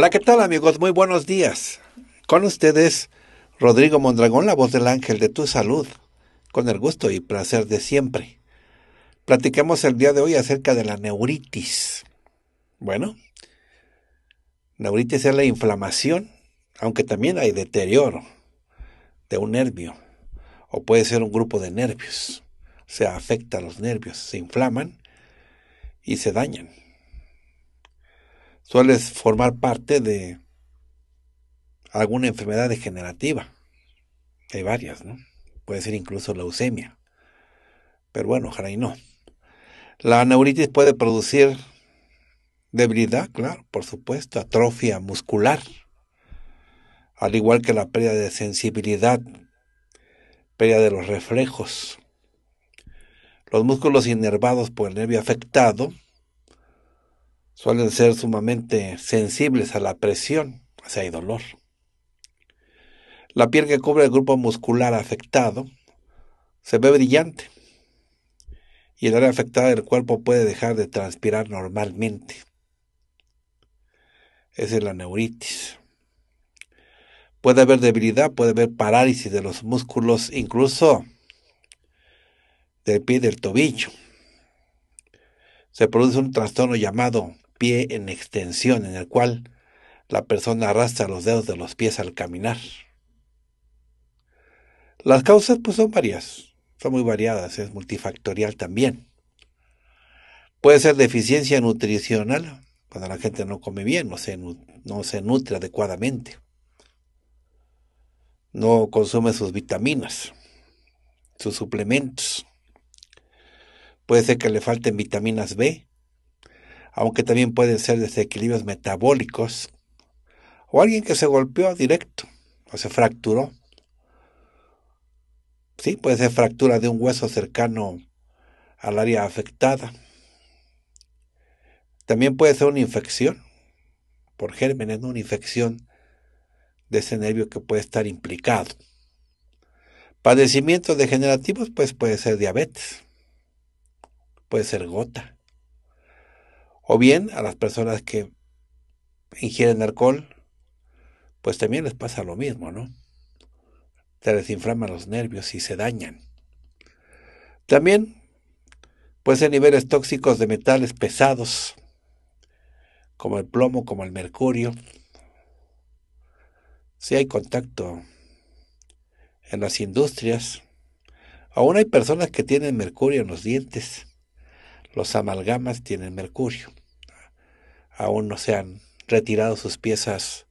Hola, ¿qué tal amigos? Muy buenos días. Con ustedes, Rodrigo Mondragón, la voz del ángel de tu salud, con el gusto y placer de siempre. Platicamos el día de hoy acerca de la neuritis. Bueno, neuritis es la inflamación, aunque también hay deterioro de un nervio, o puede ser un grupo de nervios. se afecta a los nervios, se inflaman y se dañan sueles formar parte de alguna enfermedad degenerativa. Hay varias, ¿no? Puede ser incluso leucemia. Pero bueno, ojalá y no. La neuritis puede producir debilidad, claro, por supuesto, atrofia muscular, al igual que la pérdida de sensibilidad, pérdida de los reflejos. Los músculos inervados por el nervio afectado suelen ser sumamente sensibles a la presión, o sea, hay dolor. La piel que cubre el grupo muscular afectado se ve brillante y el área afectada del cuerpo puede dejar de transpirar normalmente. Esa es la neuritis. Puede haber debilidad, puede haber parálisis de los músculos, incluso del pie del tobillo. Se produce un trastorno llamado pie en extensión en el cual la persona arrastra los dedos de los pies al caminar. Las causas pues son varias, son muy variadas, es multifactorial también. Puede ser deficiencia nutricional, cuando la gente no come bien, no se, no se nutre adecuadamente, no consume sus vitaminas, sus suplementos. Puede ser que le falten vitaminas B, aunque también pueden ser desequilibrios metabólicos, o alguien que se golpeó directo o se fracturó. Sí, puede ser fractura de un hueso cercano al área afectada. También puede ser una infección por gérmenes, una infección de ese nervio que puede estar implicado. Padecimientos degenerativos, pues puede ser diabetes, puede ser gota, o bien a las personas que ingieren alcohol, pues también les pasa lo mismo, ¿no? Se les inflaman los nervios y se dañan. También pues en niveles tóxicos de metales pesados, como el plomo, como el mercurio. Si hay contacto en las industrias, aún hay personas que tienen mercurio en los dientes. Los amalgamas tienen mercurio aún no se han retirado sus piezas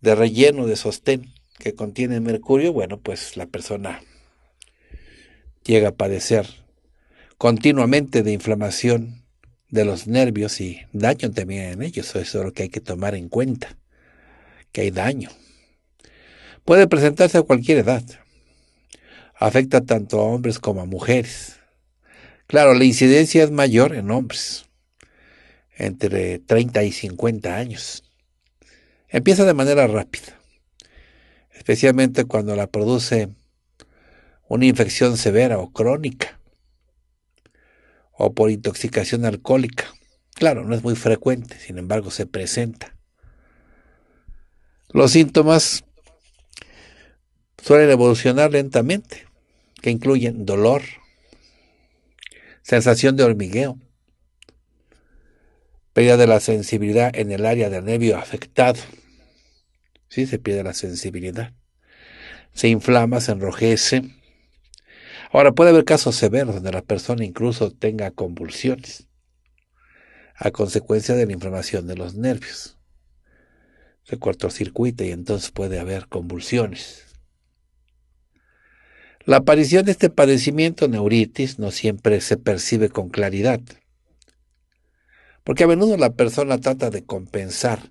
de relleno de sostén que contiene mercurio, bueno, pues la persona llega a padecer continuamente de inflamación de los nervios y daño también en ellos. Eso es lo que hay que tomar en cuenta, que hay daño. Puede presentarse a cualquier edad. Afecta tanto a hombres como a mujeres. Claro, la incidencia es mayor en hombres entre 30 y 50 años. Empieza de manera rápida, especialmente cuando la produce una infección severa o crónica, o por intoxicación alcohólica. Claro, no es muy frecuente, sin embargo se presenta. Los síntomas suelen evolucionar lentamente, que incluyen dolor, sensación de hormigueo, pérdida de la sensibilidad en el área del nervio afectado. Sí, se pierde la sensibilidad. Se inflama, se enrojece. Ahora, puede haber casos severos donde la persona incluso tenga convulsiones a consecuencia de la inflamación de los nervios. Se cortocircuita y entonces puede haber convulsiones. La aparición de este padecimiento, neuritis, no siempre se percibe con claridad. Porque a menudo la persona trata de compensar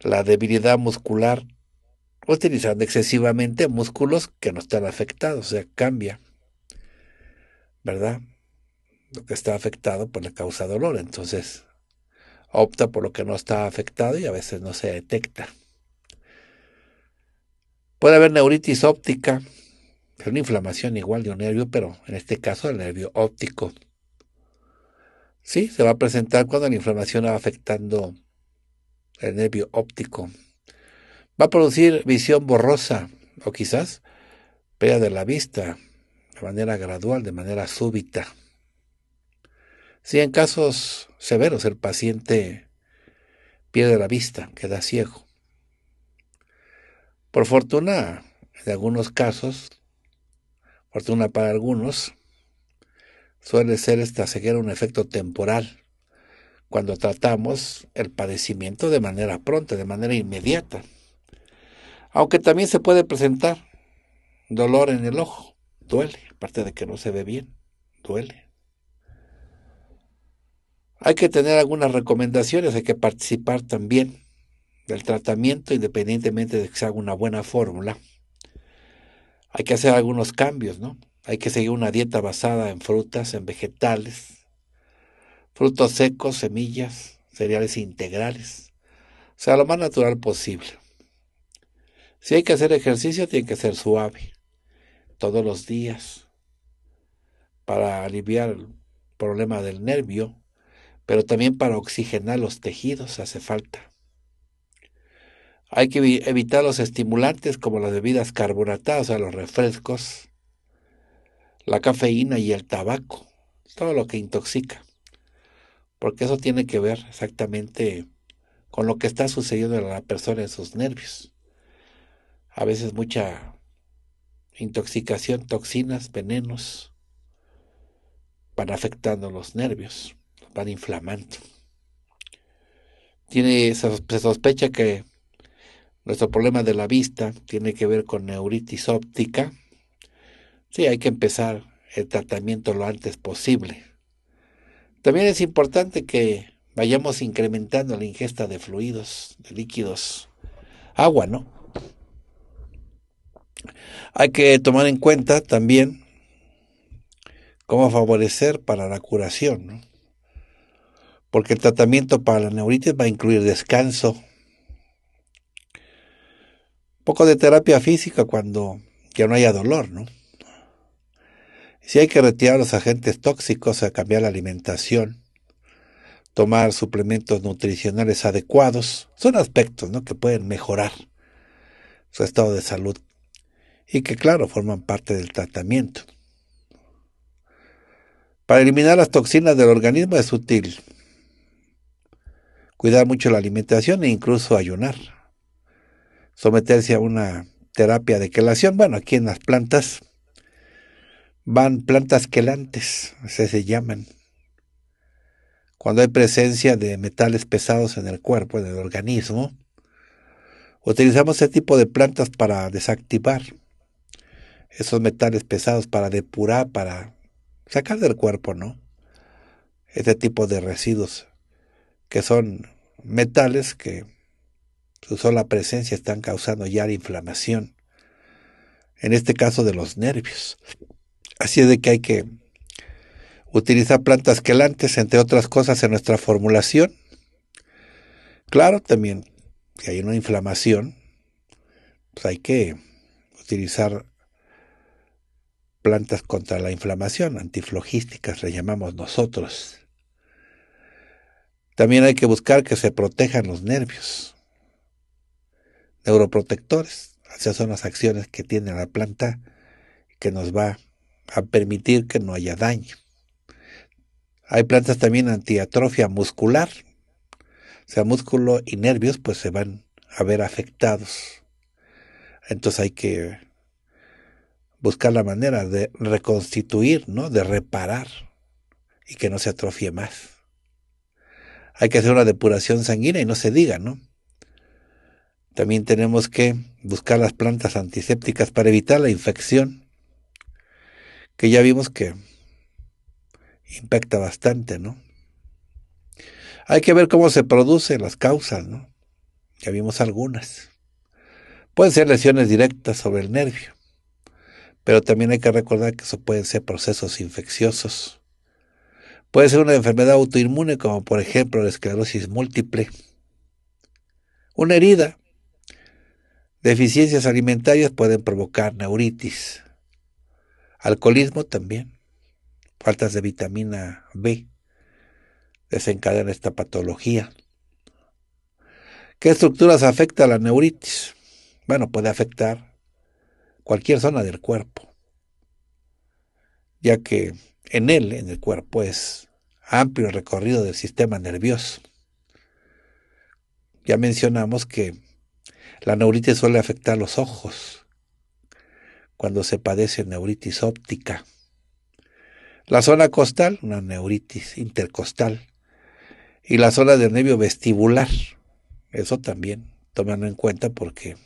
la debilidad muscular utilizando excesivamente músculos que no están afectados, o sea, cambia, ¿verdad? Lo que está afectado por pues, la causa dolor, entonces opta por lo que no está afectado y a veces no se detecta. Puede haber neuritis óptica, es una inflamación igual de un nervio, pero en este caso el nervio óptico. Sí, se va a presentar cuando la inflamación va afectando el nervio óptico. Va a producir visión borrosa o quizás pérdida de la vista de manera gradual, de manera súbita. Si en casos severos el paciente pierde la vista, queda ciego. Por fortuna, en algunos casos, fortuna para algunos, Suele ser esta ceguera un efecto temporal, cuando tratamos el padecimiento de manera pronta, de manera inmediata. Aunque también se puede presentar dolor en el ojo, duele, aparte de que no se ve bien, duele. Hay que tener algunas recomendaciones, hay que participar también del tratamiento independientemente de que se haga una buena fórmula. Hay que hacer algunos cambios, ¿no? Hay que seguir una dieta basada en frutas, en vegetales, frutos secos, semillas, cereales integrales. O sea, lo más natural posible. Si hay que hacer ejercicio, tiene que ser suave, todos los días, para aliviar el problema del nervio, pero también para oxigenar los tejidos hace falta. Hay que evitar los estimulantes como las bebidas carbonatadas, o sea, los refrescos, la cafeína y el tabaco, todo lo que intoxica, porque eso tiene que ver exactamente con lo que está sucediendo en la persona en sus nervios. A veces mucha intoxicación, toxinas, venenos, van afectando los nervios, van inflamando. Tiene, se sospecha que nuestro problema de la vista tiene que ver con neuritis óptica, Sí, hay que empezar el tratamiento lo antes posible. También es importante que vayamos incrementando la ingesta de fluidos, de líquidos, agua, ¿no? Hay que tomar en cuenta también cómo favorecer para la curación, ¿no? Porque el tratamiento para la neuritis va a incluir descanso, un poco de terapia física cuando ya no haya dolor, ¿no? Si hay que retirar los agentes tóxicos, cambiar la alimentación, tomar suplementos nutricionales adecuados, son aspectos ¿no? que pueden mejorar su estado de salud y que claro forman parte del tratamiento. Para eliminar las toxinas del organismo es útil cuidar mucho la alimentación e incluso ayunar. Someterse a una terapia de quelación, bueno, aquí en las plantas van plantas quelantes, así se llaman. Cuando hay presencia de metales pesados en el cuerpo, en el organismo, utilizamos ese tipo de plantas para desactivar esos metales pesados, para depurar, para sacar del cuerpo, ¿no? Ese tipo de residuos que son metales que su sola presencia están causando ya la inflamación, en este caso de los nervios. Así es de que hay que utilizar plantas quelantes, entre otras cosas, en nuestra formulación. Claro, también, si hay una inflamación, pues hay que utilizar plantas contra la inflamación, antiflogísticas, le llamamos nosotros. También hay que buscar que se protejan los nervios. Neuroprotectores, esas son las acciones que tiene la planta que nos va a a permitir que no haya daño. Hay plantas también antiatrofia muscular. O sea, músculo y nervios pues se van a ver afectados. Entonces hay que buscar la manera de reconstituir, ¿no? De reparar y que no se atrofie más. Hay que hacer una depuración sanguínea y no se diga, ¿no? También tenemos que buscar las plantas antisépticas para evitar la infección que ya vimos que impacta bastante, ¿no? Hay que ver cómo se producen las causas, ¿no? Ya vimos algunas. Pueden ser lesiones directas sobre el nervio, pero también hay que recordar que eso pueden ser procesos infecciosos. Puede ser una enfermedad autoinmune como por ejemplo la esclerosis múltiple, una herida. Deficiencias alimentarias pueden provocar neuritis. Alcoholismo también. Faltas de vitamina B desencadenan esta patología. ¿Qué estructuras afecta la neuritis? Bueno, puede afectar cualquier zona del cuerpo, ya que en él, en el cuerpo, es amplio el recorrido del sistema nervioso. Ya mencionamos que la neuritis suele afectar los ojos, cuando se padece neuritis óptica. La zona costal, una neuritis intercostal. Y la zona del nervio vestibular. Eso también, tomando en cuenta porque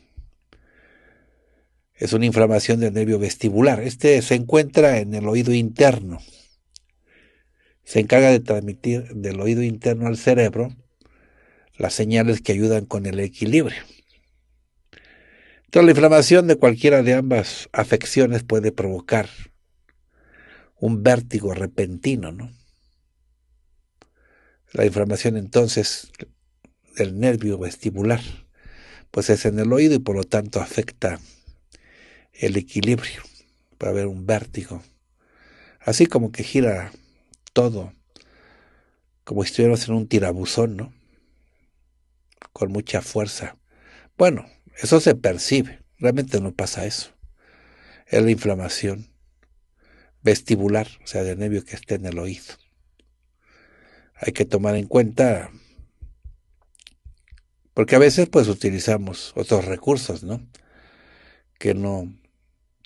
es una inflamación del nervio vestibular. Este se encuentra en el oído interno. Se encarga de transmitir del oído interno al cerebro las señales que ayudan con el equilibrio. Entonces la inflamación de cualquiera de ambas afecciones puede provocar un vértigo repentino, ¿no? La inflamación entonces del nervio vestibular, pues es en el oído y por lo tanto afecta el equilibrio. Puede haber un vértigo. Así como que gira todo, como si estuviéramos en un tirabuzón, ¿no? Con mucha fuerza. Bueno, eso se percibe. Realmente no pasa eso. Es la inflamación vestibular, o sea, del nervio que esté en el oído. Hay que tomar en cuenta, porque a veces pues utilizamos otros recursos, ¿no? Que no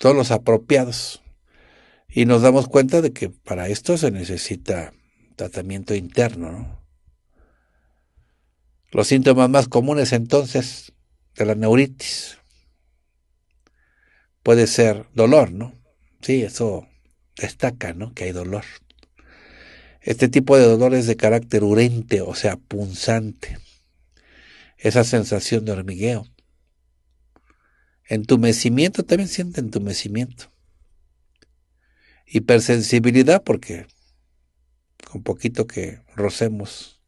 son los apropiados. Y nos damos cuenta de que para esto se necesita tratamiento interno, ¿no? Los síntomas más comunes entonces de la neuritis. Puede ser dolor, ¿no? Sí, eso destaca, ¿no? Que hay dolor. Este tipo de dolor es de carácter urente, o sea, punzante. Esa sensación de hormigueo. Entumecimiento, también siente entumecimiento. Hipersensibilidad, porque con poquito que rocemos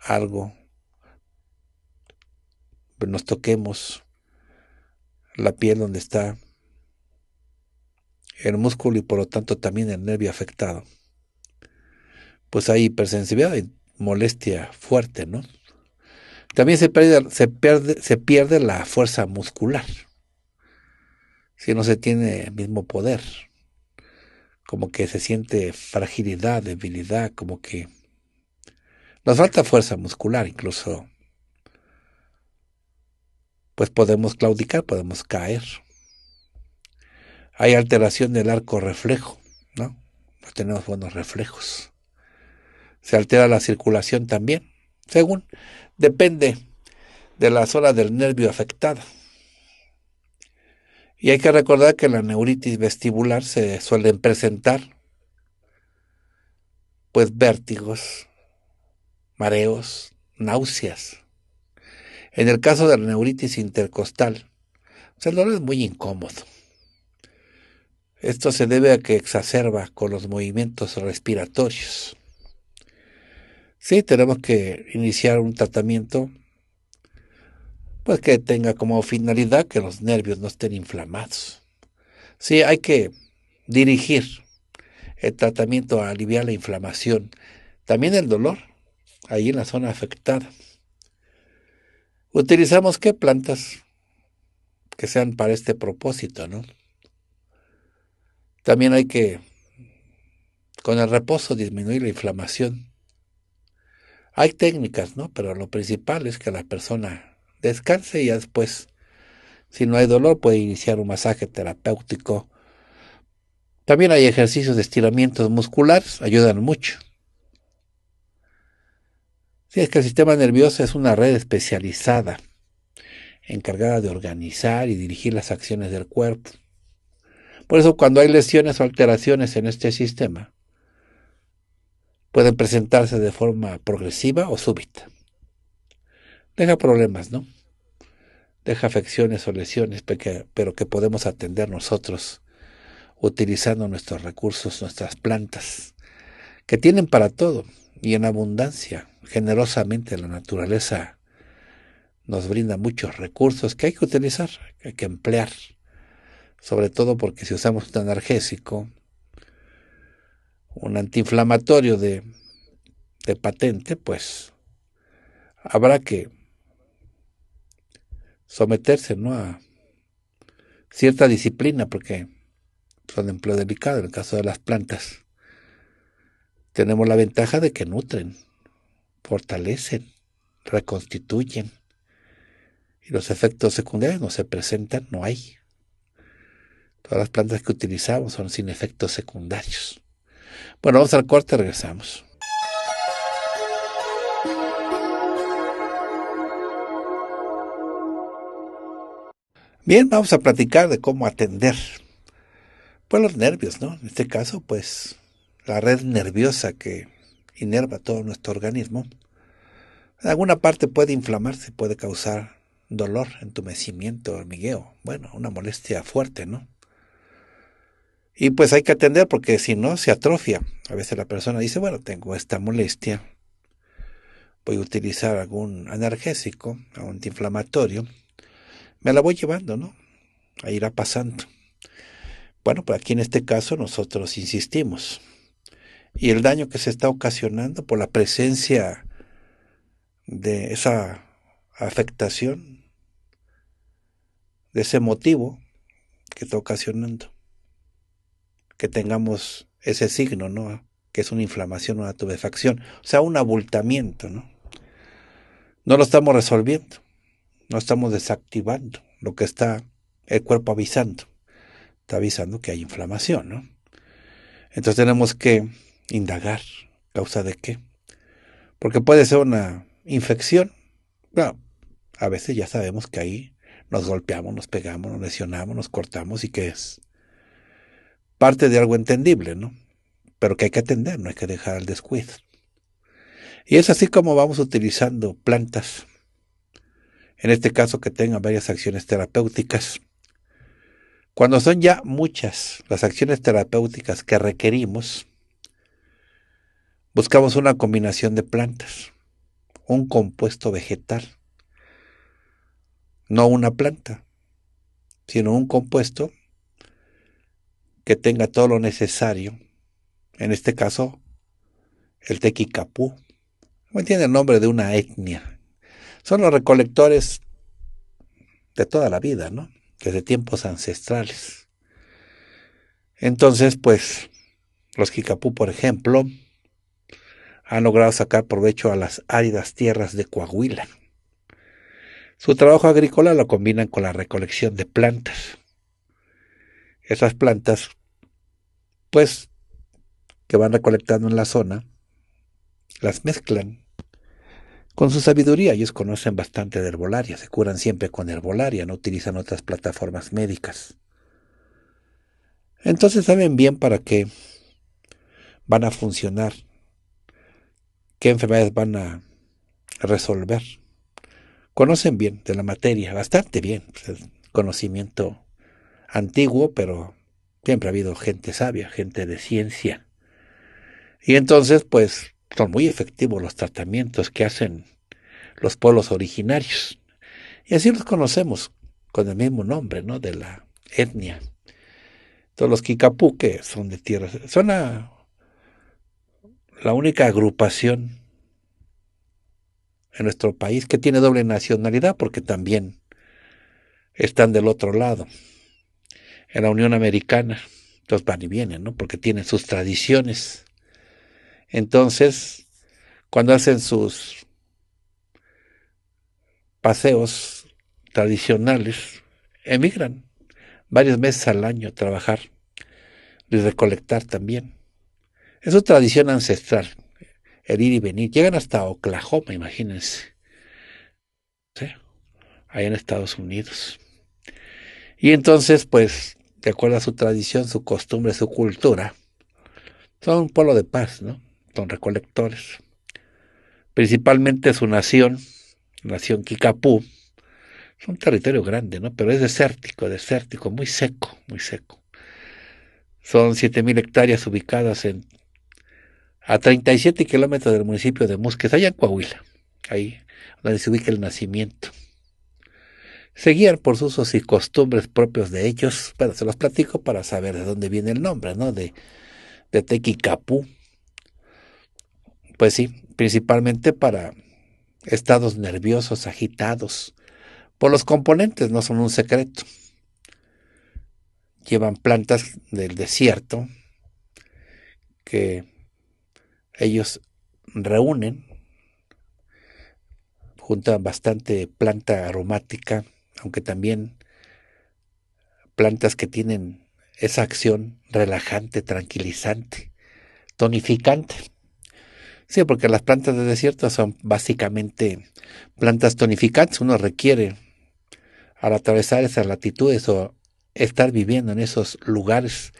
algo nos toquemos la piel donde está el músculo y por lo tanto también el nervio afectado. Pues hay hipersensibilidad y molestia fuerte, ¿no? También se se pierde, se pierde la fuerza muscular. Si no se tiene el mismo poder, como que se siente fragilidad, debilidad, como que nos falta fuerza muscular, incluso pues podemos claudicar, podemos caer. Hay alteración del arco reflejo, ¿no? No pues tenemos buenos reflejos. Se altera la circulación también, según depende de la zona del nervio afectada. Y hay que recordar que la neuritis vestibular se suelen presentar pues vértigos, mareos, náuseas. En el caso de la neuritis intercostal, el dolor es muy incómodo. Esto se debe a que exacerba con los movimientos respiratorios. Sí, tenemos que iniciar un tratamiento pues que tenga como finalidad que los nervios no estén inflamados. Sí, hay que dirigir el tratamiento a aliviar la inflamación, también el dolor ahí en la zona afectada. Utilizamos qué plantas que sean para este propósito, ¿no? También hay que, con el reposo, disminuir la inflamación. Hay técnicas, ¿no? Pero lo principal es que la persona descanse y después, si no hay dolor, puede iniciar un masaje terapéutico. También hay ejercicios de estiramientos musculares, ayudan mucho. Si es que el sistema nervioso es una red especializada, encargada de organizar y dirigir las acciones del cuerpo. Por eso cuando hay lesiones o alteraciones en este sistema, pueden presentarse de forma progresiva o súbita. Deja problemas, ¿no? Deja afecciones o lesiones, pero que podemos atender nosotros utilizando nuestros recursos, nuestras plantas, que tienen para todo, y en abundancia. Generosamente la naturaleza nos brinda muchos recursos que hay que utilizar, que hay que emplear, sobre todo porque si usamos un analgésico, un antiinflamatorio de, patente, pues habrá que someterse a cierta disciplina porque son empleo delicado en el caso de las plantas tenemos la ventaja de que nutren, fortalecen, reconstituyen. Y los efectos secundarios no se presentan, no hay. Todas las plantas que utilizamos son sin efectos secundarios. Bueno, vamos al corte, regresamos. Bien, vamos a platicar de cómo atender. Pues los nervios, ¿no? En este caso, pues la red nerviosa que inerva todo nuestro organismo, en alguna parte puede inflamarse, puede causar dolor, entumecimiento, hormigueo, bueno, una molestia fuerte, ¿no? Y pues hay que atender porque si no se atrofia. A veces la persona dice, bueno, tengo esta molestia, voy a utilizar algún analgésico, algún antiinflamatorio, me la voy llevando, ¿no? Ahí irá pasando. Bueno, pues aquí en este caso nosotros insistimos y el daño que se está ocasionando por la presencia de esa afectación, de ese motivo que está ocasionando. Que tengamos ese signo, ¿no? Que es una inflamación, una tubefacción, o sea, un abultamiento, ¿no? No lo estamos resolviendo, no estamos desactivando lo que está el cuerpo avisando. Está avisando que hay inflamación, ¿no? Entonces tenemos que indagar, ¿causa de qué? Porque puede ser una infección. a veces ya sabemos que ahí nos golpeamos, nos pegamos, nos lesionamos, nos cortamos y que es parte de algo entendible, ¿no? Pero que hay que atender, no hay que dejar al descuido. Y es así como vamos utilizando plantas, en este caso que tengan varias acciones terapéuticas. Cuando son ya muchas las acciones terapéuticas que requerimos, Buscamos una combinación de plantas, un compuesto vegetal, no una planta, sino un compuesto que tenga todo lo necesario, en este caso el tequicapú, no tiene el nombre de una etnia, son los recolectores de toda la vida, ¿no? Desde tiempos ancestrales. Entonces, pues, los kicapú, por ejemplo, han logrado sacar provecho a las áridas tierras de Coahuila. Su trabajo agrícola lo combinan con la recolección de plantas. Esas plantas, pues, que van recolectando en la zona, las mezclan con su sabiduría. Ellos conocen bastante de herbolaria, se curan siempre con herbolaria, no utilizan otras plataformas médicas. Entonces saben bien para qué van a funcionar qué enfermedades van a resolver. Conocen bien de la materia, bastante bien, conocimiento antiguo, pero siempre ha habido gente sabia, gente de ciencia. Y entonces, pues, son muy efectivos los tratamientos que hacen los pueblos originarios. Y así los conocemos con el mismo nombre, ¿no? De la etnia. Todos los Kikapu, que son de tierra, son a la única agrupación en nuestro país que tiene doble nacionalidad porque también están del otro lado, en la Unión Americana. Entonces van y vienen, ¿no? Porque tienen sus tradiciones. Entonces, cuando hacen sus paseos tradicionales, emigran varios meses al año a trabajar y recolectar también. Es su tradición ancestral, el ir y venir. Llegan hasta Oklahoma, imagínense. ¿Sí? Ahí en Estados Unidos. Y entonces, pues, de acuerdo a su tradición, su costumbre, su cultura, son un pueblo de paz, ¿no? Son recolectores. Principalmente su nación, nación Kikapú, es un territorio grande, ¿no? Pero es desértico, desértico, muy seco, muy seco. Son 7.000 hectáreas ubicadas en a 37 kilómetros del municipio de Musques, allá en Coahuila, ahí donde se ubica el nacimiento. Seguían por sus usos y costumbres propios de ellos, Bueno, se los platico para saber de dónde viene el nombre, ¿no? De, de Tequicapú. Pues sí, principalmente para estados nerviosos, agitados. Por los componentes no son un secreto. Llevan plantas del desierto que ellos reúnen, juntan bastante planta aromática, aunque también plantas que tienen esa acción relajante, tranquilizante, tonificante. Sí, porque las plantas de desierto son básicamente plantas tonificantes. Uno requiere, al atravesar esas latitudes o estar viviendo en esos lugares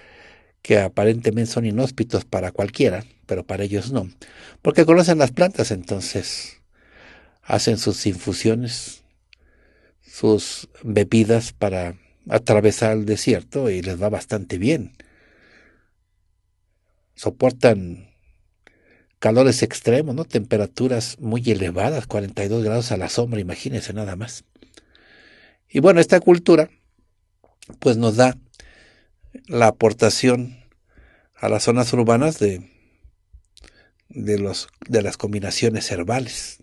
que aparentemente son inhóspitos para cualquiera, pero para ellos no, porque conocen las plantas, entonces hacen sus infusiones, sus bebidas para atravesar el desierto y les va bastante bien. Soportan calores extremos, ¿no? Temperaturas muy elevadas, 42 grados a la sombra, imagínense nada más. Y bueno, esta cultura pues nos da la aportación a las zonas urbanas de, de, los, de las combinaciones herbales.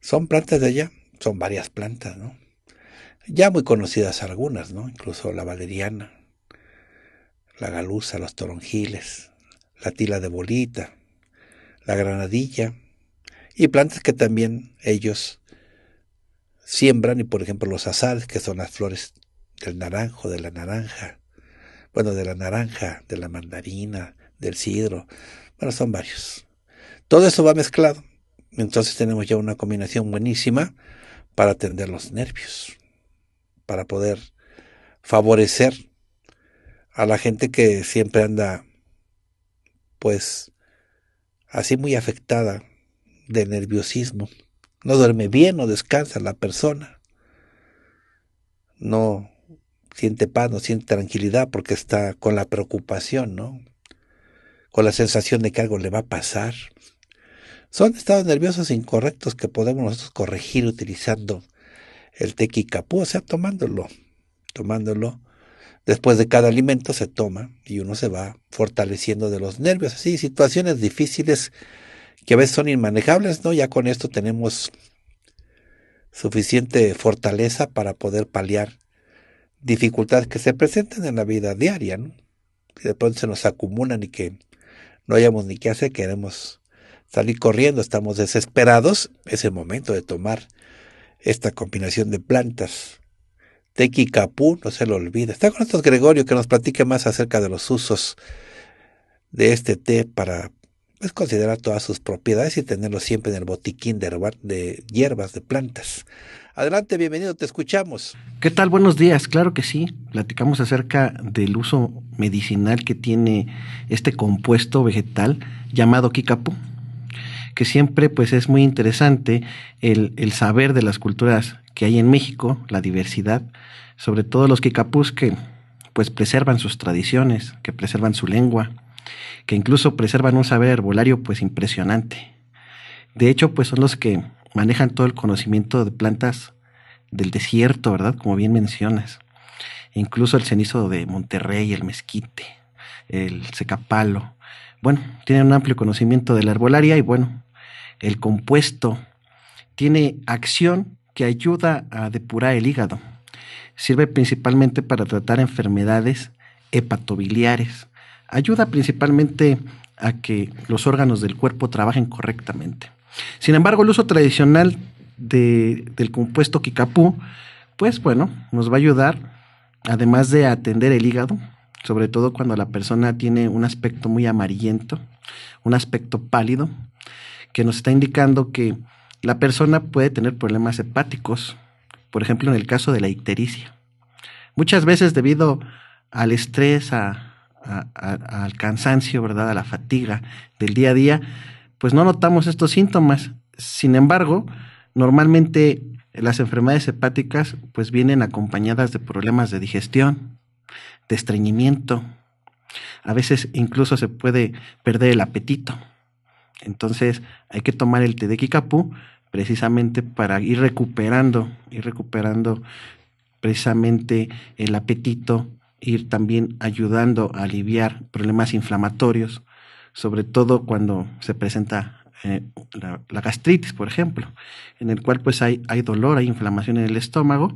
Son plantas de allá, son varias plantas, ¿no? Ya muy conocidas algunas, ¿no? Incluso la valeriana, la galusa, los toronjiles, la tila de bolita, la granadilla, y plantas que también ellos siembran, y por ejemplo los azales, que son las flores del naranjo, de la naranja, bueno, de la naranja, de la mandarina, del sidro, bueno, son varios. Todo eso va mezclado. Entonces tenemos ya una combinación buenísima para atender los nervios, para poder favorecer a la gente que siempre anda, pues, así muy afectada de nerviosismo. No duerme bien, no descansa la persona. No siente paz, no siente tranquilidad porque está con la preocupación, ¿no? Con la sensación de que algo le va a pasar. Son estados nerviosos incorrectos que podemos nosotros corregir utilizando el tequicapú, o sea, tomándolo, tomándolo. Después de cada alimento se toma y uno se va fortaleciendo de los nervios. Así, situaciones difíciles que a veces son inmanejables, ¿no? Ya con esto tenemos suficiente fortaleza para poder paliar dificultades que se presentan en la vida diaria, ¿no? Y de pronto se nos acumulan y que no hayamos ni qué hacer, queremos salir corriendo, estamos desesperados, es el momento de tomar esta combinación de plantas. Tequi no se lo olvide. Está con nosotros Gregorio que nos platique más acerca de los usos de este té para pues, considerar todas sus propiedades y tenerlo siempre en el botiquín de hierbas, de plantas. Adelante, bienvenido, te escuchamos. ¿Qué tal? Buenos días, claro que sí. Platicamos acerca del uso medicinal que tiene este compuesto vegetal llamado kikapu, que siempre pues es muy interesante el, saber de las culturas que hay en México, la diversidad, sobre todo los kikapús que pues preservan sus tradiciones, que preservan su lengua, que incluso preservan un saber herbolario pues impresionante. De hecho, pues son los que manejan todo el conocimiento de plantas del desierto, ¿verdad? Como bien mencionas. Incluso el cenizo de Monterrey, el mezquite, el secapalo. Bueno, tienen un amplio conocimiento de la arbolaria y bueno, el compuesto tiene acción que ayuda a depurar el hígado. Sirve principalmente para tratar enfermedades hepatobiliares. Ayuda principalmente a que los órganos del cuerpo trabajen correctamente. Sin embargo, el uso tradicional de, del compuesto Kikapú, pues bueno, nos va a ayudar, además de atender el hígado, sobre todo cuando la persona tiene un aspecto muy amarillento, un aspecto pálido, que nos está indicando que la persona puede tener problemas hepáticos, por ejemplo en el caso de la ictericia. Muchas veces debido al estrés, a, al cansancio, ¿verdad? a la fatiga del día a día, pues no notamos estos síntomas. Sin embargo, normalmente las enfermedades hepáticas pues vienen acompañadas de problemas de digestión, de estreñimiento. A veces incluso se puede perder el apetito. Entonces hay que tomar el té de Kikapu precisamente para ir recuperando, ir recuperando precisamente el apetito, ir también ayudando a aliviar problemas inflamatorios, sobre todo cuando se presenta eh, la, gastritis, por ejemplo, en el cual pues hay, hay dolor, hay inflamación en el estómago.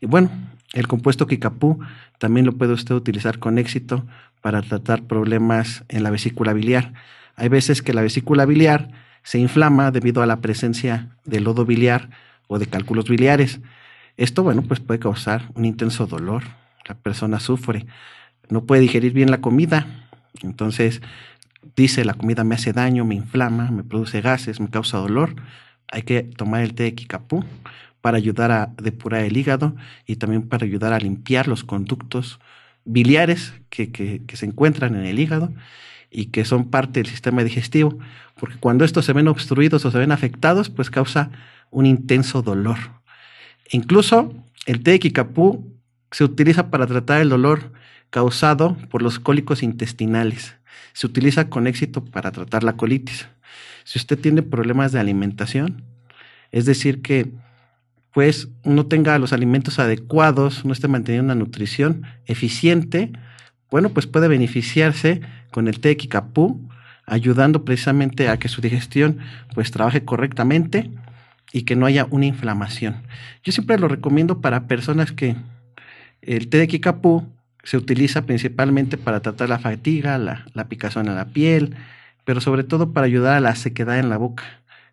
Y bueno, el compuesto Kikapú también lo puede usted utilizar con éxito para tratar problemas en la vesícula biliar. Hay veces que la vesícula biliar se inflama debido a la presencia de lodo biliar o de cálculos biliares. Esto, bueno, pues puede causar un intenso dolor. La persona sufre, no puede digerir bien la comida. Entonces, dice la comida me hace daño, me inflama, me produce gases, me causa dolor, hay que tomar el té de kikapú para ayudar a depurar el hígado y también para ayudar a limpiar los conductos biliares que, se encuentran en el hígado y que son parte del sistema digestivo, porque cuando estos se ven obstruidos o se ven afectados, pues causa un intenso dolor. incluso el té de kikapú se utiliza para tratar el dolor causado por los cólicos intestinales. Se utiliza con éxito para tratar la colitis. Si usted tiene problemas de alimentación, es decir, que pues no tenga los alimentos adecuados, no esté manteniendo una nutrición eficiente, bueno, pues puede beneficiarse con el té Kikapú, ayudando precisamente a que su digestión pues trabaje correctamente y que no haya una inflamación. Yo siempre lo recomiendo para personas que el té de Kikapú se utiliza principalmente para tratar la fatiga, la, la picazón en la piel, pero sobre todo para ayudar a la sequedad en la boca.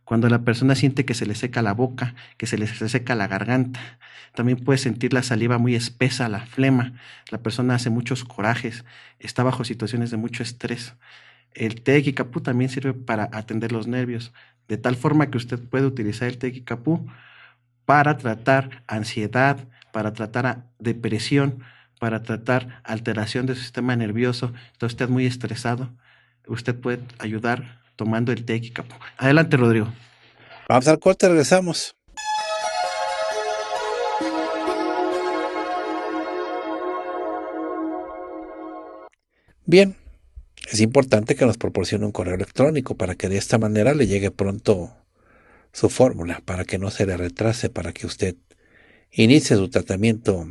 Cuando la persona siente que se le seca la boca, que se le seca la garganta, también puede sentir la saliva muy espesa, la flema, la persona hace muchos corajes, está bajo situaciones de mucho estrés. El té Kikapú también sirve para atender los nervios, de tal forma que usted puede utilizar el té Kikapú para tratar ansiedad, para tratar depresión, para tratar alteración del sistema nervioso. Entonces usted muy estresado, usted puede ayudar tomando el té capo. Adelante, Rodrigo. Vamos al corte, regresamos. Bien, es importante que nos proporcione un correo electrónico para que de esta manera le llegue pronto su fórmula, para que no se le retrase, para que usted inicie su tratamiento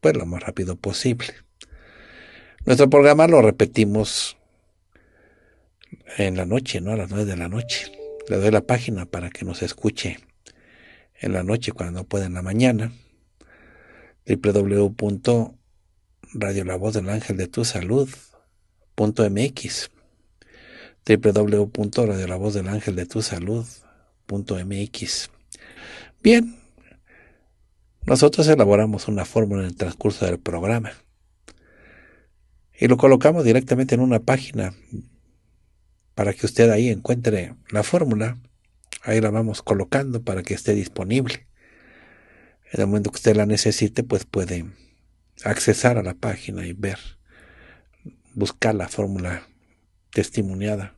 pues lo más rápido posible. Nuestro programa lo repetimos en la noche, ¿no? A las nueve de la noche. Le doy la página para que nos escuche en la noche cuando no puede en la mañana. www.radio la voz del ángel de tu salud .mx, del ángel de tu salud Bien, nosotros elaboramos una fórmula en el transcurso del programa y lo colocamos directamente en una página para que usted ahí encuentre la fórmula. Ahí la vamos colocando para que esté disponible. En el momento que usted la necesite, pues puede accesar a la página y ver, buscar la fórmula testimoniada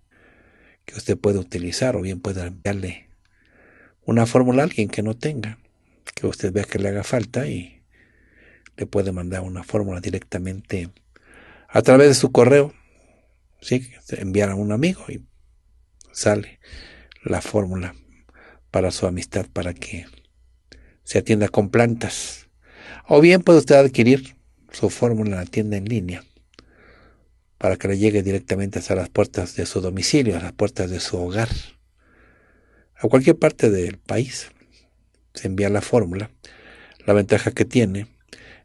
que usted puede utilizar o bien puede enviarle una fórmula a alguien que no tenga que usted vea que le haga falta y le puede mandar una fórmula directamente a través de su correo. ¿sí? Enviar a un amigo y sale la fórmula para su amistad para que se atienda con plantas. O bien puede usted adquirir su fórmula en la tienda en línea para que le llegue directamente hasta las puertas de su domicilio, a las puertas de su hogar, a cualquier parte del país se envía la fórmula. La ventaja que tiene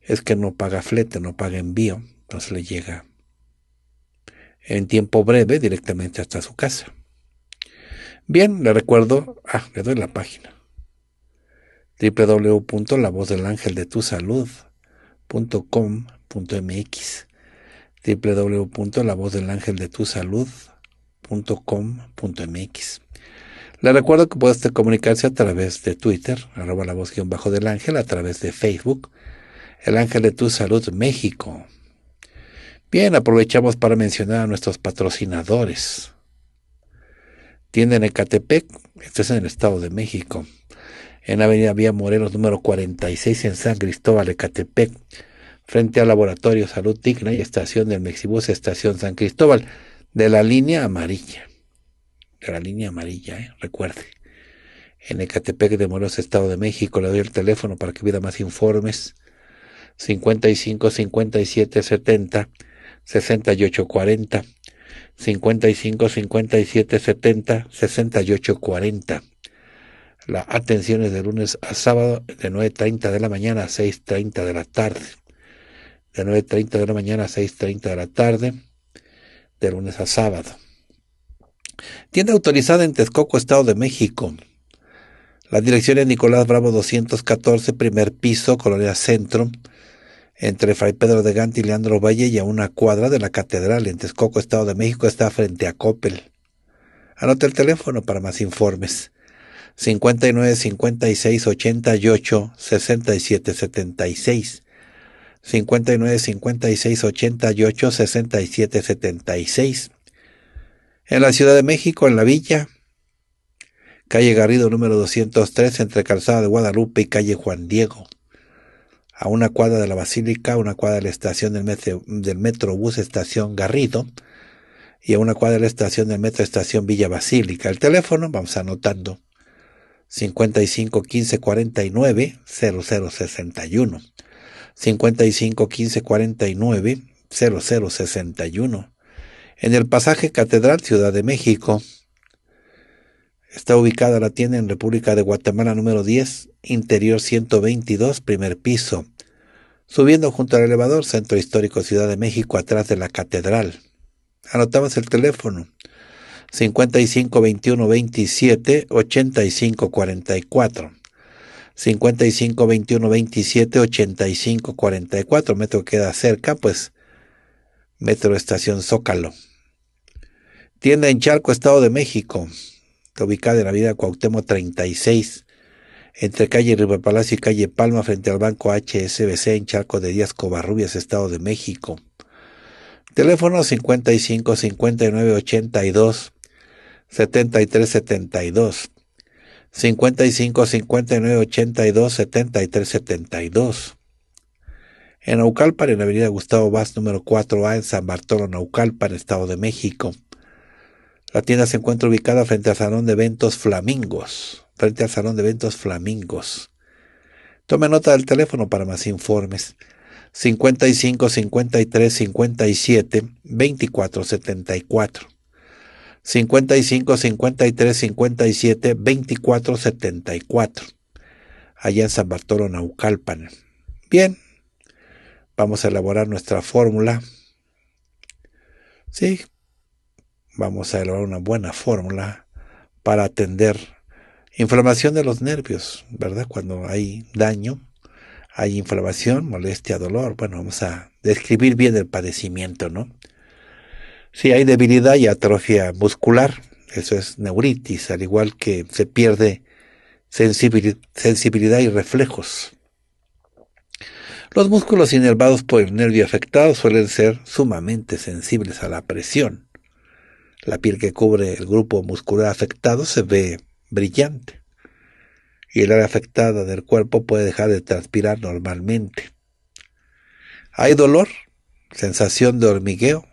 es que no paga flete, no paga envío, entonces le llega en tiempo breve directamente hasta su casa. Bien, le recuerdo, ah, le doy la página www.lavozdelangeldetusalud.com.mx www.lavozdelangeldetusalud.com.mx le recuerdo que puede comunicarse a través de Twitter, arroba la voz bajo del ángel, a través de Facebook, el ángel de tu salud México. Bien, aprovechamos para mencionar a nuestros patrocinadores. Tienda en Ecatepec, esto es en el Estado de México, en Avenida Vía Morelos número 46 en San Cristóbal, Ecatepec, frente al Laboratorio Salud Digna y Estación del Mexibus, Estación San Cristóbal, de la línea amarilla la línea amarilla, ¿eh? recuerde. En Ecatepec de Morelos, Estado de México, le doy el teléfono para que pida más informes. 55 57 70 68 40 55 57 70 68 40 la atención es de lunes a sábado de 9.30 de la mañana a 6.30 de la tarde. De 9.30 de la mañana a 6.30 de la tarde, de lunes a sábado. Tienda autorizada en Texcoco, Estado de México. La dirección es Nicolás Bravo 214, primer piso, Colonia Centro, entre Fray Pedro de Gante y Leandro Valle y a una cuadra de la Catedral en Texcoco, Estado de México, está frente a Coppel. Anota el teléfono para más informes. 59 56 88 67 76. 59 56 88 67 76. En la Ciudad de México, en la Villa, calle Garrido número 203, entre Calzada de Guadalupe y calle Juan Diego, a una cuadra de la Basílica, a una cuadra de la estación del, metro, del Metrobús Estación Garrido y a una cuadra de la estación del Metro Estación Villa Basílica. El teléfono, vamos anotando, 55 15 0061. 55 15 0061. En el pasaje Catedral Ciudad de México está ubicada la tienda en República de Guatemala número 10, interior 122, primer piso. Subiendo junto al elevador Centro Histórico Ciudad de México atrás de la catedral. Anotamos el teléfono 55 21 27 85 Metro queda cerca, pues Metro Estación Zócalo. Tienda en Charco, Estado de México. Está ubicada en la avenida Cuauhtémoc 36, entre calle Palacio y calle Palma, frente al banco HSBC en Charco de Díaz Covarrubias, Estado de México. Teléfono 55 59 82 73 55 59 82 73 72. En Naucalpan, en la avenida Gustavo Vaz, número 4A, en San Bartolo, Naucalpan, Estado de México. La tienda se encuentra ubicada frente al Salón de Eventos Flamingos. Frente al Salón de Eventos Flamingos. Tome nota del teléfono para más informes. 55 53 57 24 74. 55 53 57 24 74. Allá en San Bartolo, Naucalpan. Bien, vamos a elaborar nuestra fórmula. Sí, vamos a elaborar una buena fórmula para atender inflamación de los nervios, ¿verdad? Cuando hay daño, hay inflamación, molestia, dolor. Bueno, vamos a describir bien el padecimiento, ¿no? Si hay debilidad y atrofia muscular, eso es neuritis, al igual que se pierde sensibilidad y reflejos. Los músculos inervados por el nervio afectado suelen ser sumamente sensibles a la presión, la piel que cubre el grupo muscular afectado se ve brillante y el área afectada del cuerpo puede dejar de transpirar normalmente. Hay dolor, sensación de hormigueo.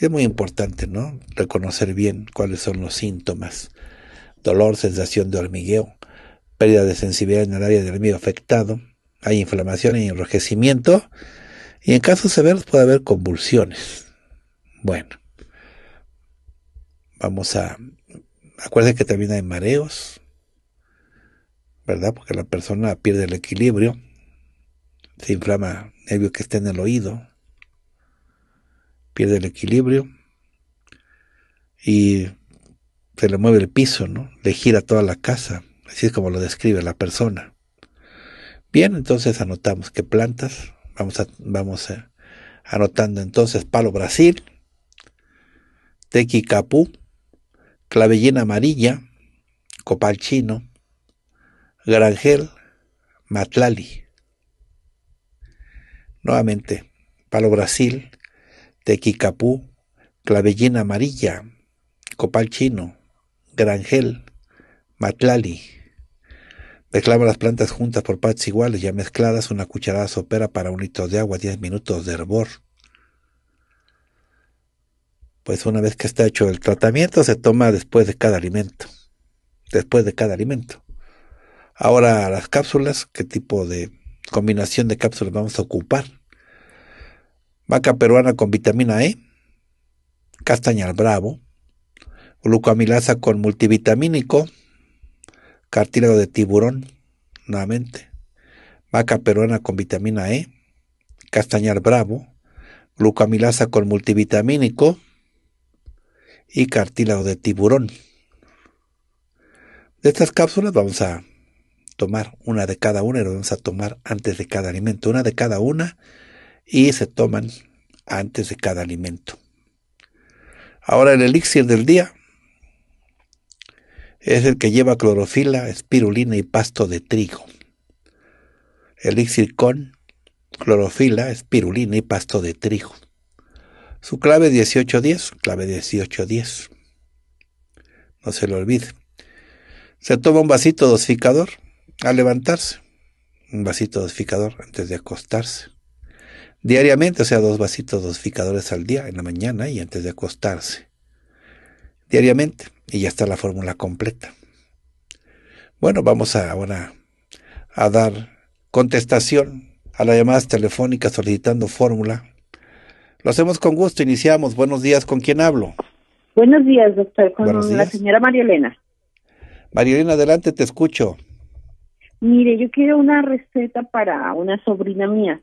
es muy importante, ¿no? Reconocer bien cuáles son los síntomas. Dolor, sensación de hormigueo, pérdida de sensibilidad en el área del hormigueo afectado, hay inflamación y enrojecimiento, y en casos severos puede haber convulsiones. Bueno, vamos a... Acuérdense que también hay mareos, ¿verdad? Porque la persona pierde el equilibrio, se inflama nervio que está en el oído, pierde el equilibrio y se le mueve el piso, ¿no? Le gira toda la casa, así es como lo describe la persona. Bien, entonces anotamos qué plantas, vamos, a, vamos anotando entonces palo Brasil, tequicapú, clavellina amarilla, copal chino, granjel, matlali. Nuevamente, palo brasil, tequicapú, clavellina amarilla, copal chino, granjel, matlali. Mezclamos las plantas juntas por partes iguales, ya mezcladas, una cucharada sopera para un litro de agua, 10 minutos de hervor pues una vez que está hecho el tratamiento, se toma después de cada alimento. Después de cada alimento. Ahora, las cápsulas, ¿qué tipo de combinación de cápsulas vamos a ocupar? Vaca peruana con vitamina E, castañal bravo, Glucamilasa con multivitamínico, cartílago de tiburón, nuevamente, vaca peruana con vitamina E, castañal bravo, Glucamilasa con multivitamínico, y cartílago de tiburón. De estas cápsulas vamos a tomar una de cada una y vamos a tomar antes de cada alimento. Una de cada una y se toman antes de cada alimento. Ahora el elixir del día es el que lleva clorofila, espirulina y pasto de trigo. Elixir con clorofila, espirulina y pasto de trigo. Su clave 1810, clave 1810. No se lo olvide. Se toma un vasito dosificador al levantarse. Un vasito dosificador antes de acostarse. Diariamente, o sea, dos vasitos dosificadores al día, en la mañana y antes de acostarse. Diariamente. Y ya está la fórmula completa. Bueno, vamos a, ahora a dar contestación a las llamadas telefónicas solicitando fórmula lo hacemos con gusto, iniciamos. Buenos días, ¿con quién hablo? Buenos días, doctor, con la señora Marielena. Marielena, adelante, te escucho. Mire, yo quiero una receta para una sobrina mía.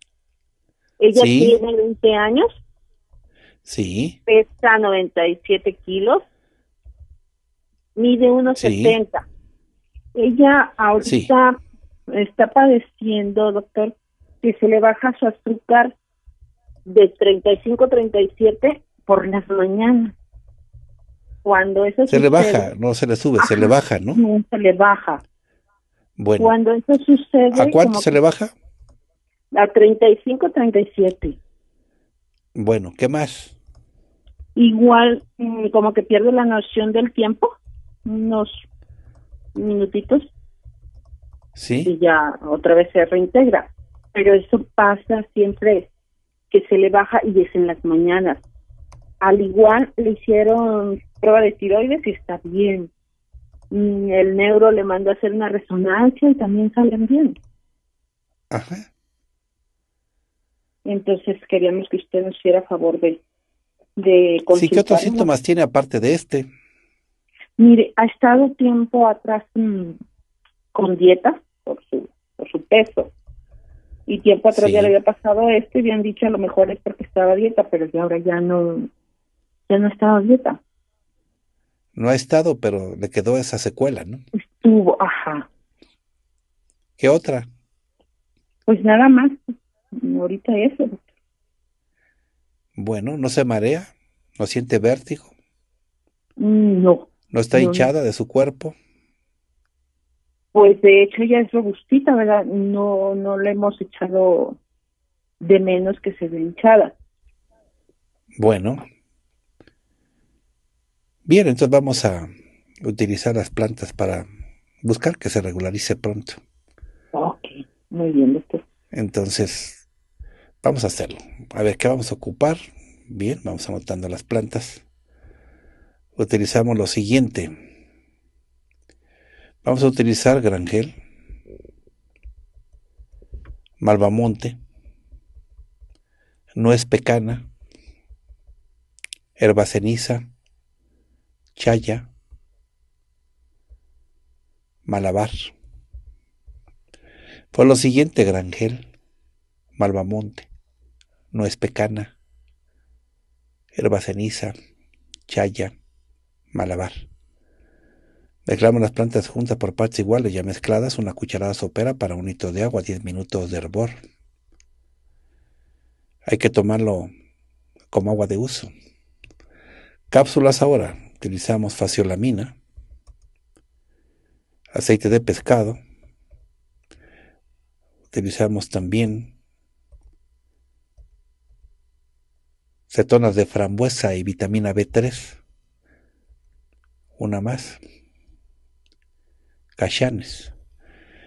Ella tiene 20 años. Sí. Pesa 97 kilos. Mide 1.70. Ella ahorita está padeciendo, doctor, que se le baja su azúcar de 35 37 por las mañanas. Cuando eso se le baja, no se le sube, se le baja, ¿no? No se le baja. Bueno. Cuando eso sucede ¿A cuánto se le baja? A 35 37. Bueno, ¿qué más? Igual mm, como que pierde la noción del tiempo, unos minutitos. Sí. Y ya otra vez se reintegra. Pero eso pasa siempre que se le baja y es en las mañanas. Al igual le hicieron prueba de tiroides y está bien. Mm, el neuro le mandó a hacer una resonancia y también salen bien. Ajá. Entonces queríamos que usted nos hiciera favor de, de Sí, ¿qué otros síntomas tiene aparte de este? Mire, ha estado tiempo atrás mm, con dieta por su, por su peso y tiempo atrás ya le había pasado esto y habían dicho a lo mejor es porque estaba dieta, pero ya ahora ya no, ya no estaba dieta. No ha estado, pero le quedó esa secuela, ¿no? Estuvo, ajá. ¿Qué otra? Pues nada más, ahorita eso. Bueno, ¿no se marea? ¿No siente vértigo? Mm, no. ¿No está hinchada de su cuerpo? pues de hecho ya es robustita, ¿verdad? No, no le hemos echado de menos que se ve hinchada. Bueno. Bien, entonces vamos a utilizar las plantas para buscar que se regularice pronto. Ok, muy bien, doctor. Entonces, vamos a hacerlo. A ver, ¿qué vamos a ocupar? Bien, vamos anotando las plantas. Utilizamos lo siguiente Vamos a utilizar Grangel, Malvamonte, Nuez Pecana, Herba Ceniza, Chaya, Malabar. Fue pues lo siguiente, Grangel, Malvamonte, Nuez Pecana, Herba Ceniza, Chaya, Malabar. Mezclamos las plantas juntas por partes iguales ya mezcladas, una cucharada sopera para un hito de agua, 10 minutos de hervor. Hay que tomarlo como agua de uso. Cápsulas ahora. Utilizamos faciolamina, aceite de pescado. Utilizamos también cetonas de frambuesa y vitamina B3. Una más cachanes.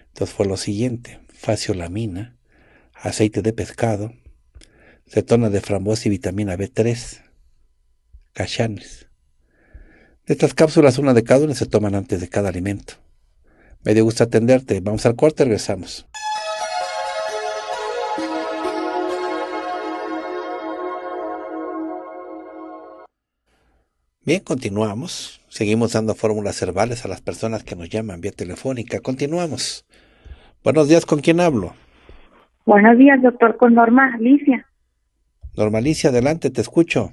Entonces fue lo siguiente, faciolamina, aceite de pescado, cetona de frambuesa y vitamina B3, cachanes. De estas cápsulas, una de cada una se toman antes de cada alimento. Me dio gusto atenderte. Vamos al y regresamos. Bien, continuamos. Seguimos dando fórmulas herbales a las personas que nos llaman vía telefónica. Continuamos. Buenos días, ¿con quién hablo? Buenos días, doctor, con Norma Alicia. Norma Alicia, adelante, te escucho.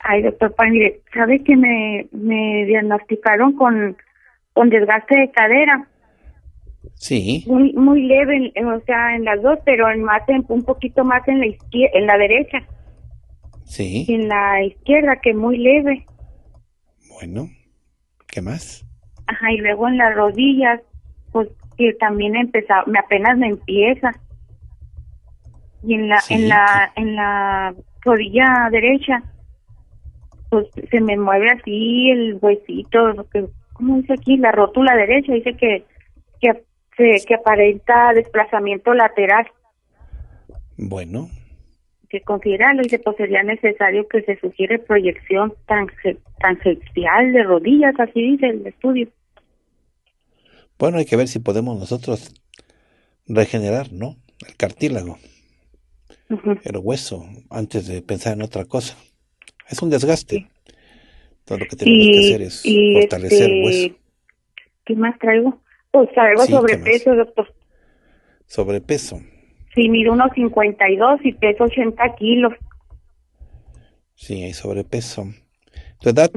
Ay, doctor, pues, sabe que me, me diagnosticaron con, con desgaste de cadera. Sí. Muy, muy leve, o sea, en las dos, pero más, en, un poquito más en la izquierda, en la derecha. Sí. Y en la izquierda, que muy leve. Bueno. ¿Qué más? Ajá, y luego en las rodillas, pues que también empezaba, me apenas me empieza. Y en la, en la, en la rodilla derecha, pues se me mueve así el huesito, que, ¿cómo dice aquí? La rótula derecha, dice que, que, que aparenta desplazamiento lateral. Bueno, que considerarlo y que pues, sería necesario que se sugiere proyección transexual de rodillas, así dice el estudio. Bueno, hay que ver si podemos nosotros regenerar, ¿no? El cartílago, el hueso, antes de pensar en otra cosa. Es un desgaste. Todo lo que tenemos que hacer es fortalecer el este, hueso. ¿Qué más traigo? Pues traigo sobrepeso, doctor. Sobrepeso. Sí, mido unos 52 y peso 80 kilos. Sí, hay sobrepeso. ¿Tu edad?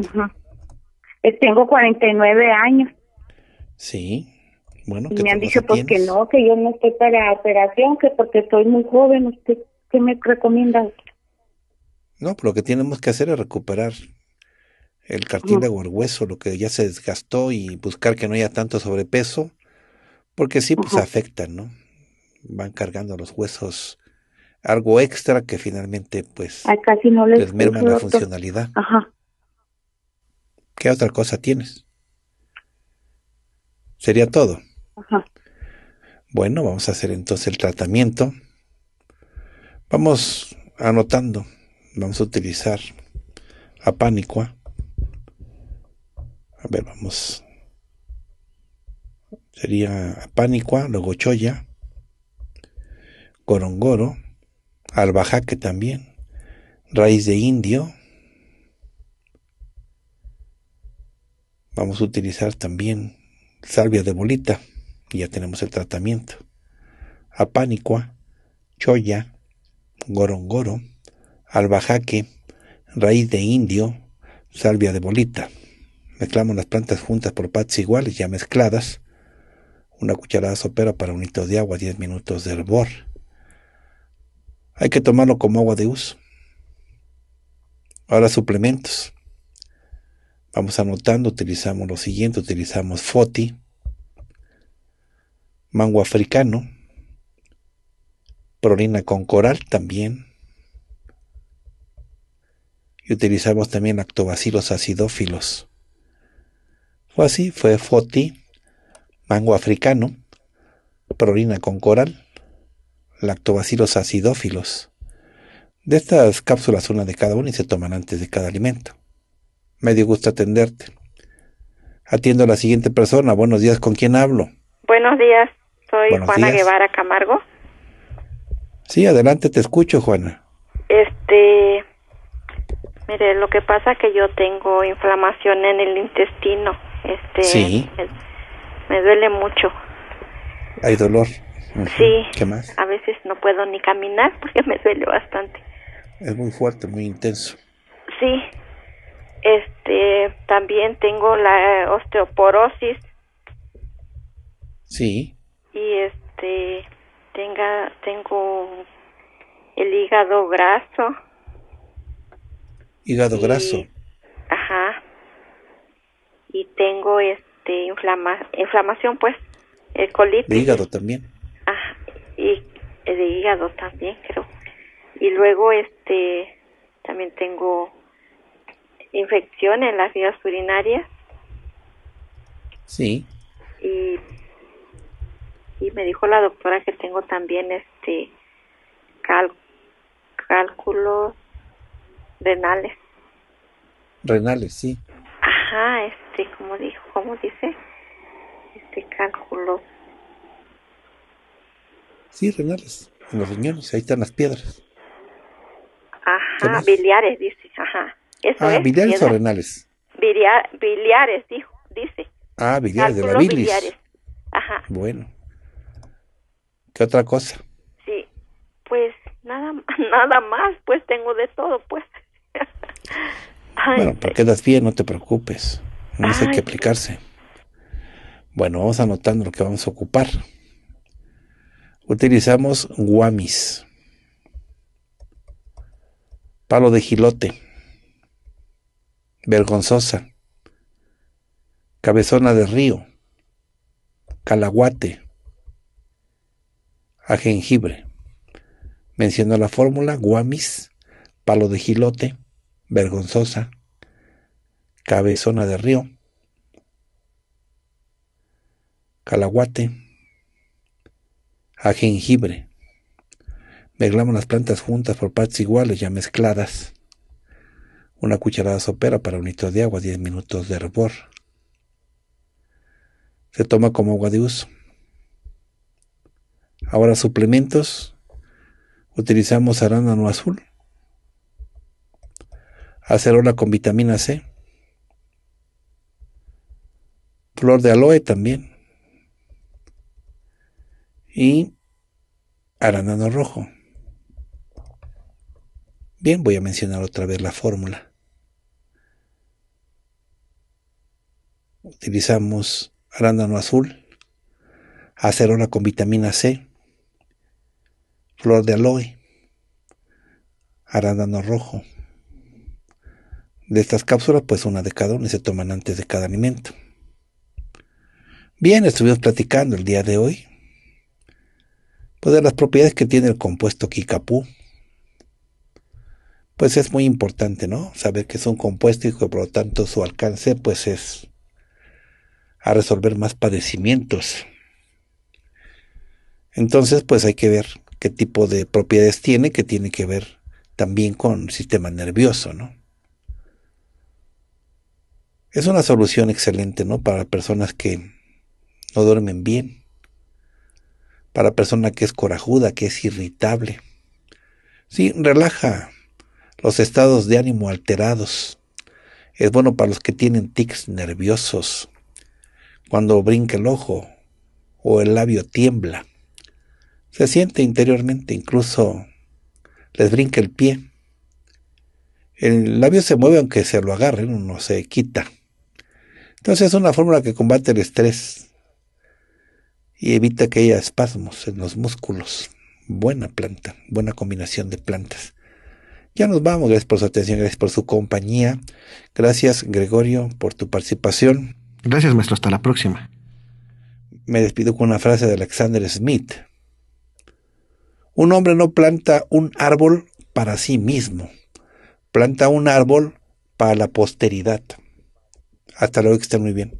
Eh, tengo 49 años. Sí. Bueno, y me han dicho pues que no, que yo no estoy para operación, que porque estoy muy joven. ¿Usted qué me recomienda? No, pues, lo que tenemos que hacer es recuperar el cartílago, hueso, lo que ya se desgastó y buscar que no haya tanto sobrepeso, porque sí, pues afecta, ¿no? van cargando los huesos algo extra que finalmente pues casi no les, la funcionalidad. Ajá. ¿Qué otra cosa tienes? Sería todo. Ajá. Bueno, vamos a hacer entonces el tratamiento. Vamos anotando. Vamos a utilizar a A ver, vamos. Sería pánico luego Choya, gorongoro, albajaque también, raíz de indio. Vamos a utilizar también salvia de bolita, ya tenemos el tratamiento. Apánicua, choya, gorongoro, albajaque, raíz de indio, salvia de bolita. Mezclamos las plantas juntas por partes iguales, ya mezcladas. Una cucharada sopera para un litro de agua, 10 minutos de hervor hay que tomarlo como agua de uso. Ahora suplementos. Vamos anotando, utilizamos lo siguiente, utilizamos foti, mango africano, prolina con coral también. Y utilizamos también actobacilos acidófilos. Fue así, fue foti, mango africano, prolina con coral, lactobacilos acidófilos. De estas cápsulas una de cada una y se toman antes de cada alimento. Me dio gusto atenderte. Atiendo a la siguiente persona. Buenos días, ¿con quién hablo? Buenos días, soy Juana Guevara Camargo. Sí, adelante, te escucho, Juana. Este, mire, lo que pasa que yo tengo inflamación en el intestino. Este, sí. me duele mucho. Hay dolor. Sí. más? A veces no puedo ni caminar porque me duele bastante. Es muy fuerte, muy intenso. Sí. Este, también tengo la osteoporosis. Sí. Y este, tenga, tengo el hígado graso. Hígado graso. Ajá. Y tengo este inflamación, pues, el colitis. hígado también. Eh, de hígado también, creo. Y luego, este, también tengo infección en las vías urinarias. Sí. Y, me dijo la doctora que tengo también este cálculos renales. Renales, sí. Ajá, este, como dijo, ¿cómo dice? Este cálculo Sí, renales, en los riñones, ahí están las piedras. Ajá, biliares, dice. Ajá. ah, biliares o renales. biliares, dijo, dice. Ah, biliares, de la bilis. Ajá. Bueno. ¿Qué otra cosa? Sí, pues nada, nada más, pues tengo de todo, pues. Ay, bueno, pero quedas pues. bien, no te preocupes. No sé que pues. aplicarse. Bueno, vamos anotando lo que vamos a ocupar utilizamos guamis, palo de gilote, vergonzosa, cabezona de río, calaguate, a jengibre. Menciono la fórmula guamis, palo de gilote, vergonzosa, cabezona de río, calaguate, a jengibre. Mezclamos las plantas juntas por partes iguales ya mezcladas. Una cucharada sopera para un litro de agua, 10 minutos de hervor. Se toma como agua de uso. Ahora suplementos. Utilizamos arándano azul, acerola con vitamina C, flor de aloe también, y arándano rojo. Bien, voy a mencionar otra vez la fórmula. Utilizamos arándano azul, acerola con vitamina C, flor de aloe, arándano rojo. De estas cápsulas, pues una de cada una se toman antes de cada alimento. Bien, estuvimos platicando el día de hoy pues de las propiedades que tiene el compuesto Kikapú, pues es muy importante, ¿no? Saber que es un compuesto y que por lo tanto su alcance pues es a resolver más padecimientos. Entonces pues hay que ver qué tipo de propiedades tiene, que tiene que ver también con el sistema nervioso, ¿no? Es una solución excelente, ¿no? Para personas que no duermen bien para persona que es corajuda, que es irritable. Sí, relaja los estados de ánimo alterados. Es bueno para los que tienen tics nerviosos, cuando brinca el ojo o el labio tiembla. Se siente interiormente, incluso les brinca el pie. El labio se mueve aunque se lo agarren, no se quita. Entonces es una fórmula que combate el estrés, y evita que haya espasmos en los músculos. Buena planta, buena combinación de plantas. Ya nos vamos, gracias por su atención, gracias por su compañía. Gracias, Gregorio, por tu participación. Gracias, maestro, hasta la próxima. Me despido con una frase de Alexander Smith. Un hombre no planta un árbol para sí mismo, planta un árbol para la posteridad. Hasta luego, que estén muy bien.